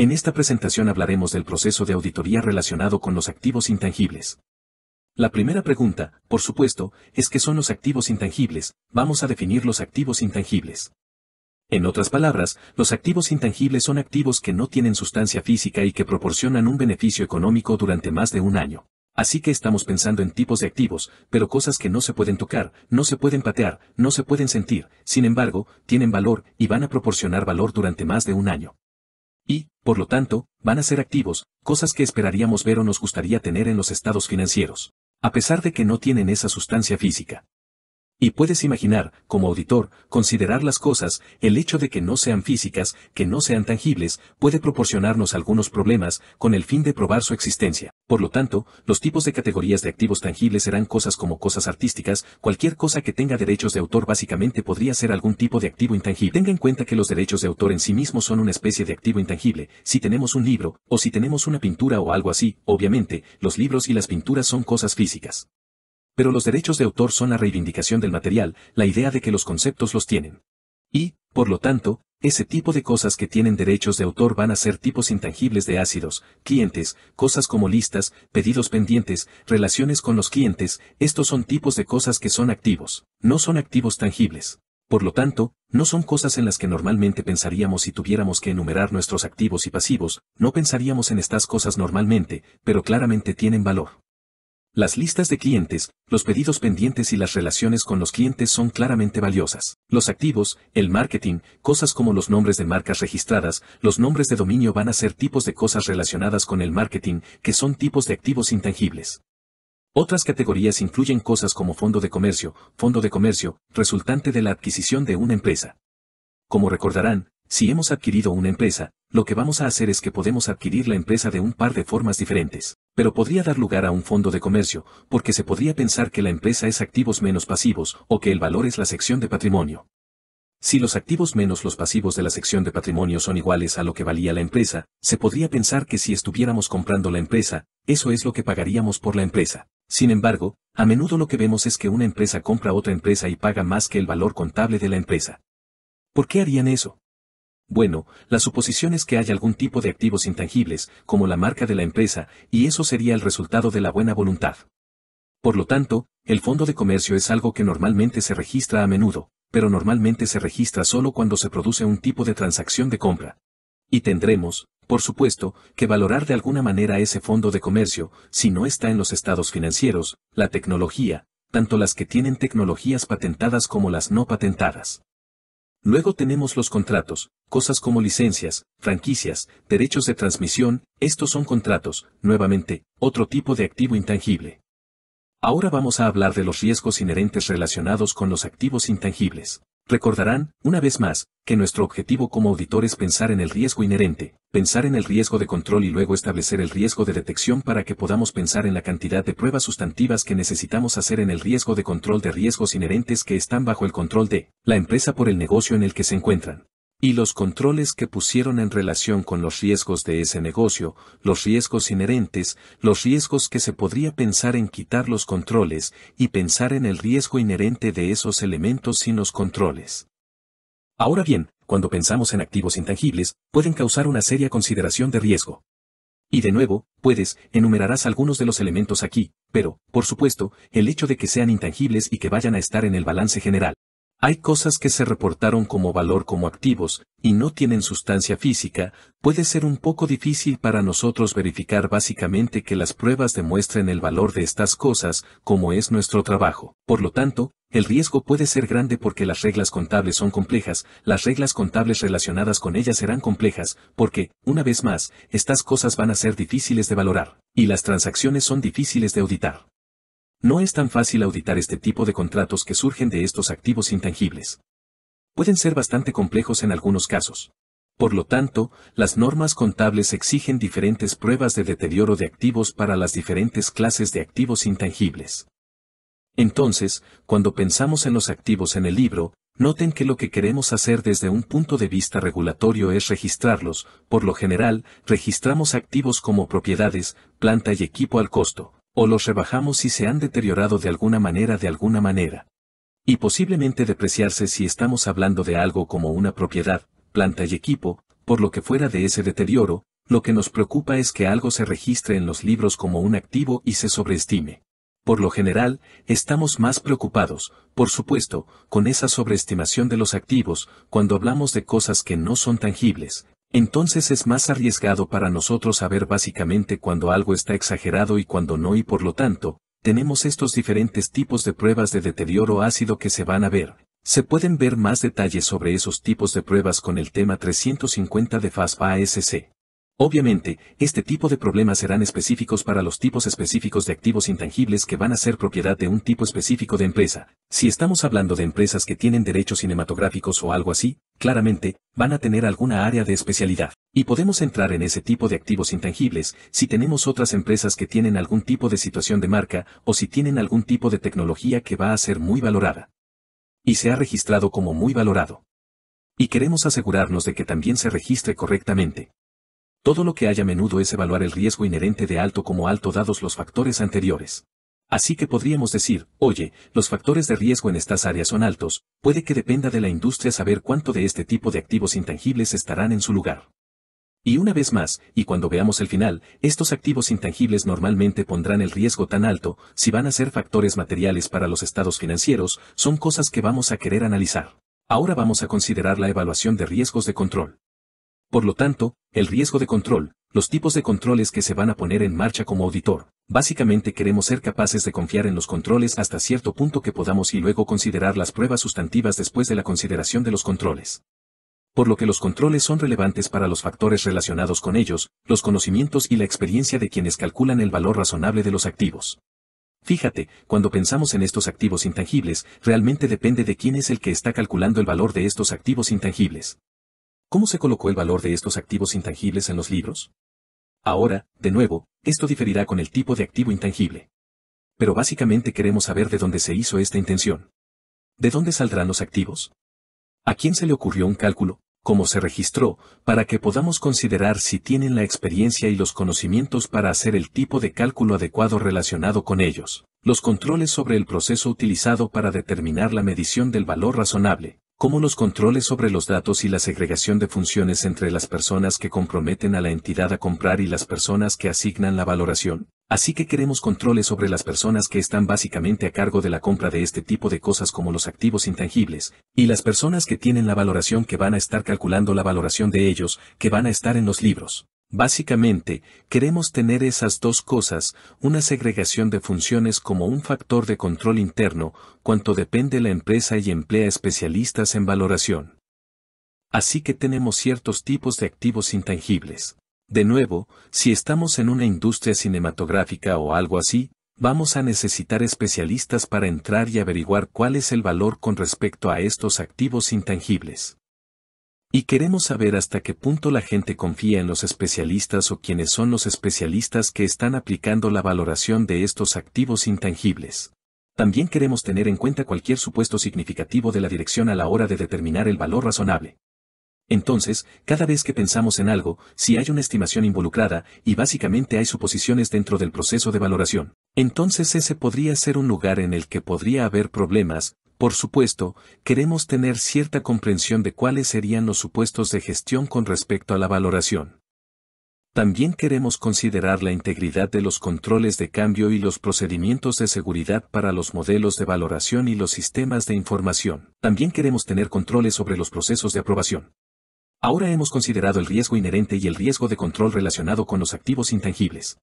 En esta presentación hablaremos del proceso de auditoría relacionado con los activos intangibles. La primera pregunta, por supuesto, es qué son los activos intangibles, vamos a definir los activos intangibles. En otras palabras, los activos intangibles son activos que no tienen sustancia física y que proporcionan un beneficio económico durante más de un año. Así que estamos pensando en tipos de activos, pero cosas que no se pueden tocar, no se pueden patear, no se pueden sentir, sin embargo, tienen valor y van a proporcionar valor durante más de un año y, por lo tanto, van a ser activos, cosas que esperaríamos ver o nos gustaría tener en los estados financieros. A pesar de que no tienen esa sustancia física. Y puedes imaginar, como auditor, considerar las cosas, el hecho de que no sean físicas, que no sean tangibles, puede proporcionarnos algunos problemas, con el fin de probar su existencia. Por lo tanto, los tipos de categorías de activos tangibles serán cosas como cosas artísticas, cualquier cosa que tenga derechos de autor básicamente podría ser algún tipo de activo intangible. Tenga en cuenta que los derechos de autor en sí mismos son una especie de activo intangible, si tenemos un libro, o si tenemos una pintura o algo así, obviamente, los libros y las pinturas son cosas físicas. Pero los derechos de autor son la reivindicación del material, la idea de que los conceptos los tienen. Y, por lo tanto, ese tipo de cosas que tienen derechos de autor van a ser tipos intangibles de ácidos, clientes, cosas como listas, pedidos pendientes, relaciones con los clientes, estos son tipos de cosas que son activos, no son activos tangibles. Por lo tanto, no son cosas en las que normalmente pensaríamos si tuviéramos que enumerar nuestros activos y pasivos, no pensaríamos en estas cosas normalmente, pero claramente tienen valor. Las listas de clientes, los pedidos pendientes y las relaciones con los clientes son claramente valiosas. Los activos, el marketing, cosas como los nombres de marcas registradas, los nombres de dominio van a ser tipos de cosas relacionadas con el marketing, que son tipos de activos intangibles. Otras categorías incluyen cosas como fondo de comercio, fondo de comercio, resultante de la adquisición de una empresa. Como recordarán, si hemos adquirido una empresa, lo que vamos a hacer es que podemos adquirir la empresa de un par de formas diferentes, pero podría dar lugar a un fondo de comercio, porque se podría pensar que la empresa es activos menos pasivos o que el valor es la sección de patrimonio. Si los activos menos los pasivos de la sección de patrimonio son iguales a lo que valía la empresa, se podría pensar que si estuviéramos comprando la empresa, eso es lo que pagaríamos por la empresa. Sin embargo, a menudo lo que vemos es que una empresa compra otra empresa y paga más que el valor contable de la empresa. ¿Por qué harían eso? Bueno, la suposición es que hay algún tipo de activos intangibles, como la marca de la empresa, y eso sería el resultado de la buena voluntad. Por lo tanto, el fondo de comercio es algo que normalmente se registra a menudo, pero normalmente se registra solo cuando se produce un tipo de transacción de compra. Y tendremos, por supuesto, que valorar de alguna manera ese fondo de comercio, si no está en los estados financieros, la tecnología, tanto las que tienen tecnologías patentadas como las no patentadas. Luego tenemos los contratos, cosas como licencias, franquicias, derechos de transmisión, estos son contratos, nuevamente, otro tipo de activo intangible. Ahora vamos a hablar de los riesgos inherentes relacionados con los activos intangibles. Recordarán, una vez más, que nuestro objetivo como auditor es pensar en el riesgo inherente, pensar en el riesgo de control y luego establecer el riesgo de detección para que podamos pensar en la cantidad de pruebas sustantivas que necesitamos hacer en el riesgo de control de riesgos inherentes que están bajo el control de la empresa por el negocio en el que se encuentran y los controles que pusieron en relación con los riesgos de ese negocio, los riesgos inherentes, los riesgos que se podría pensar en quitar los controles y pensar en el riesgo inherente de esos elementos sin los controles. Ahora bien, cuando pensamos en activos intangibles, pueden causar una seria consideración de riesgo. Y de nuevo, puedes, enumerarás algunos de los elementos aquí, pero, por supuesto, el hecho de que sean intangibles y que vayan a estar en el balance general, hay cosas que se reportaron como valor como activos, y no tienen sustancia física, puede ser un poco difícil para nosotros verificar básicamente que las pruebas demuestren el valor de estas cosas, como es nuestro trabajo. Por lo tanto, el riesgo puede ser grande porque las reglas contables son complejas, las reglas contables relacionadas con ellas serán complejas, porque, una vez más, estas cosas van a ser difíciles de valorar, y las transacciones son difíciles de auditar. No es tan fácil auditar este tipo de contratos que surgen de estos activos intangibles. Pueden ser bastante complejos en algunos casos. Por lo tanto, las normas contables exigen diferentes pruebas de deterioro de activos para las diferentes clases de activos intangibles. Entonces, cuando pensamos en los activos en el libro, noten que lo que queremos hacer desde un punto de vista regulatorio es registrarlos, por lo general, registramos activos como propiedades, planta y equipo al costo, o los rebajamos si se han deteriorado de alguna manera de alguna manera. Y posiblemente depreciarse si estamos hablando de algo como una propiedad, planta y equipo, por lo que fuera de ese deterioro, lo que nos preocupa es que algo se registre en los libros como un activo y se sobreestime. Por lo general, estamos más preocupados, por supuesto, con esa sobreestimación de los activos, cuando hablamos de cosas que no son tangibles, entonces es más arriesgado para nosotros saber básicamente cuando algo está exagerado y cuando no y por lo tanto, tenemos estos diferentes tipos de pruebas de deterioro ácido que se van a ver. Se pueden ver más detalles sobre esos tipos de pruebas con el tema 350 de faspa Obviamente, este tipo de problemas serán específicos para los tipos específicos de activos intangibles que van a ser propiedad de un tipo específico de empresa. Si estamos hablando de empresas que tienen derechos cinematográficos o algo así, claramente, van a tener alguna área de especialidad. Y podemos entrar en ese tipo de activos intangibles si tenemos otras empresas que tienen algún tipo de situación de marca o si tienen algún tipo de tecnología que va a ser muy valorada. Y se ha registrado como muy valorado. Y queremos asegurarnos de que también se registre correctamente. Todo lo que hay a menudo es evaluar el riesgo inherente de alto como alto dados los factores anteriores. Así que podríamos decir, oye, los factores de riesgo en estas áreas son altos, puede que dependa de la industria saber cuánto de este tipo de activos intangibles estarán en su lugar. Y una vez más, y cuando veamos el final, estos activos intangibles normalmente pondrán el riesgo tan alto, si van a ser factores materiales para los estados financieros, son cosas que vamos a querer analizar. Ahora vamos a considerar la evaluación de riesgos de control. Por lo tanto, el riesgo de control, los tipos de controles que se van a poner en marcha como auditor. Básicamente queremos ser capaces de confiar en los controles hasta cierto punto que podamos y luego considerar las pruebas sustantivas después de la consideración de los controles. Por lo que los controles son relevantes para los factores relacionados con ellos, los conocimientos y la experiencia de quienes calculan el valor razonable de los activos. Fíjate, cuando pensamos en estos activos intangibles, realmente depende de quién es el que está calculando el valor de estos activos intangibles. ¿Cómo se colocó el valor de estos activos intangibles en los libros? Ahora, de nuevo, esto diferirá con el tipo de activo intangible. Pero básicamente queremos saber de dónde se hizo esta intención. ¿De dónde saldrán los activos? ¿A quién se le ocurrió un cálculo? ¿Cómo se registró? Para que podamos considerar si tienen la experiencia y los conocimientos para hacer el tipo de cálculo adecuado relacionado con ellos. Los controles sobre el proceso utilizado para determinar la medición del valor razonable, como los controles sobre los datos y la segregación de funciones entre las personas que comprometen a la entidad a comprar y las personas que asignan la valoración. Así que queremos controles sobre las personas que están básicamente a cargo de la compra de este tipo de cosas como los activos intangibles, y las personas que tienen la valoración que van a estar calculando la valoración de ellos, que van a estar en los libros. Básicamente, queremos tener esas dos cosas, una segregación de funciones como un factor de control interno, cuanto depende la empresa y emplea especialistas en valoración. Así que tenemos ciertos tipos de activos intangibles. De nuevo, si estamos en una industria cinematográfica o algo así, vamos a necesitar especialistas para entrar y averiguar cuál es el valor con respecto a estos activos intangibles. Y queremos saber hasta qué punto la gente confía en los especialistas o quiénes son los especialistas que están aplicando la valoración de estos activos intangibles. También queremos tener en cuenta cualquier supuesto significativo de la dirección a la hora de determinar el valor razonable. Entonces, cada vez que pensamos en algo, si hay una estimación involucrada, y básicamente hay suposiciones dentro del proceso de valoración, entonces ese podría ser un lugar en el que podría haber problemas, por supuesto, queremos tener cierta comprensión de cuáles serían los supuestos de gestión con respecto a la valoración. También queremos considerar la integridad de los controles de cambio y los procedimientos de seguridad para los modelos de valoración y los sistemas de información. También queremos tener controles sobre los procesos de aprobación. Ahora hemos considerado el riesgo inherente y el riesgo de control relacionado con los activos intangibles.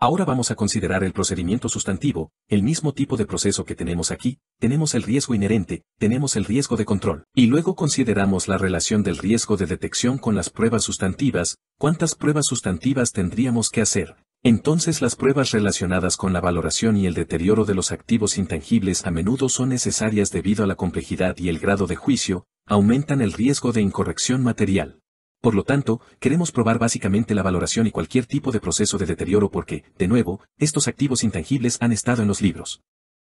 Ahora vamos a considerar el procedimiento sustantivo, el mismo tipo de proceso que tenemos aquí, tenemos el riesgo inherente, tenemos el riesgo de control, y luego consideramos la relación del riesgo de detección con las pruebas sustantivas, cuántas pruebas sustantivas tendríamos que hacer. Entonces las pruebas relacionadas con la valoración y el deterioro de los activos intangibles a menudo son necesarias debido a la complejidad y el grado de juicio, aumentan el riesgo de incorrección material. Por lo tanto, queremos probar básicamente la valoración y cualquier tipo de proceso de deterioro porque, de nuevo, estos activos intangibles han estado en los libros.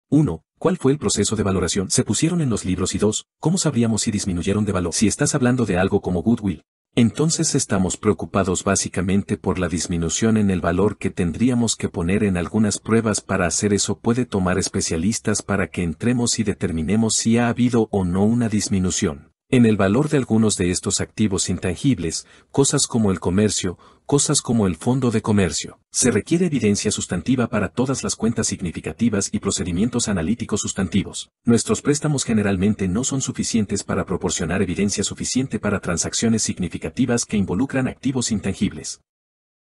1. ¿Cuál fue el proceso de valoración? Se pusieron en los libros y 2. ¿Cómo sabríamos si disminuyeron de valor? Si estás hablando de algo como Goodwill, entonces estamos preocupados básicamente por la disminución en el valor que tendríamos que poner en algunas pruebas para hacer eso puede tomar especialistas para que entremos y determinemos si ha habido o no una disminución. En el valor de algunos de estos activos intangibles, cosas como el comercio, cosas como el fondo de comercio, se requiere evidencia sustantiva para todas las cuentas significativas y procedimientos analíticos sustantivos. Nuestros préstamos generalmente no son suficientes para proporcionar evidencia suficiente para transacciones significativas que involucran activos intangibles.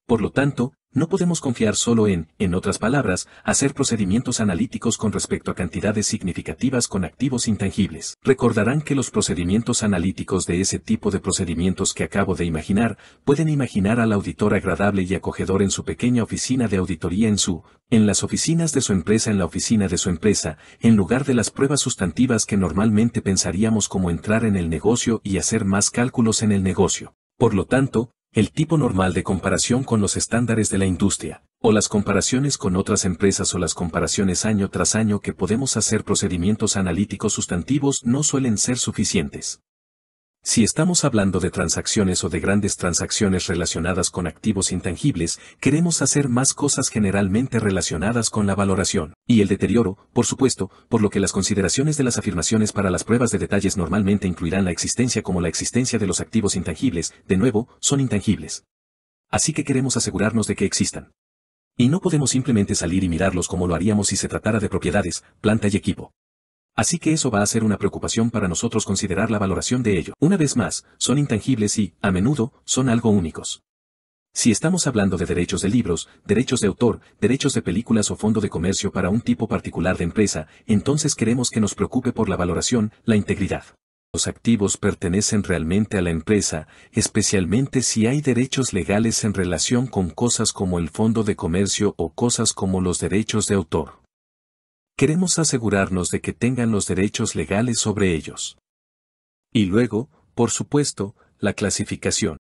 Por lo tanto, no podemos confiar solo en, en otras palabras, hacer procedimientos analíticos con respecto a cantidades significativas con activos intangibles. Recordarán que los procedimientos analíticos de ese tipo de procedimientos que acabo de imaginar pueden imaginar al auditor agradable y acogedor en su pequeña oficina de auditoría en su, en las oficinas de su empresa en la oficina de su empresa, en lugar de las pruebas sustantivas que normalmente pensaríamos como entrar en el negocio y hacer más cálculos en el negocio. Por lo tanto, el tipo normal de comparación con los estándares de la industria, o las comparaciones con otras empresas o las comparaciones año tras año que podemos hacer procedimientos analíticos sustantivos no suelen ser suficientes. Si estamos hablando de transacciones o de grandes transacciones relacionadas con activos intangibles, queremos hacer más cosas generalmente relacionadas con la valoración. Y el deterioro, por supuesto, por lo que las consideraciones de las afirmaciones para las pruebas de detalles normalmente incluirán la existencia como la existencia de los activos intangibles, de nuevo, son intangibles. Así que queremos asegurarnos de que existan. Y no podemos simplemente salir y mirarlos como lo haríamos si se tratara de propiedades, planta y equipo. Así que eso va a ser una preocupación para nosotros considerar la valoración de ello. Una vez más, son intangibles y, a menudo, son algo únicos. Si estamos hablando de derechos de libros, derechos de autor, derechos de películas o fondo de comercio para un tipo particular de empresa, entonces queremos que nos preocupe por la valoración, la integridad. Los activos pertenecen realmente a la empresa, especialmente si hay derechos legales en relación con cosas como el fondo de comercio o cosas como los derechos de autor. Queremos asegurarnos de que tengan los derechos legales sobre ellos. Y luego, por supuesto, la clasificación.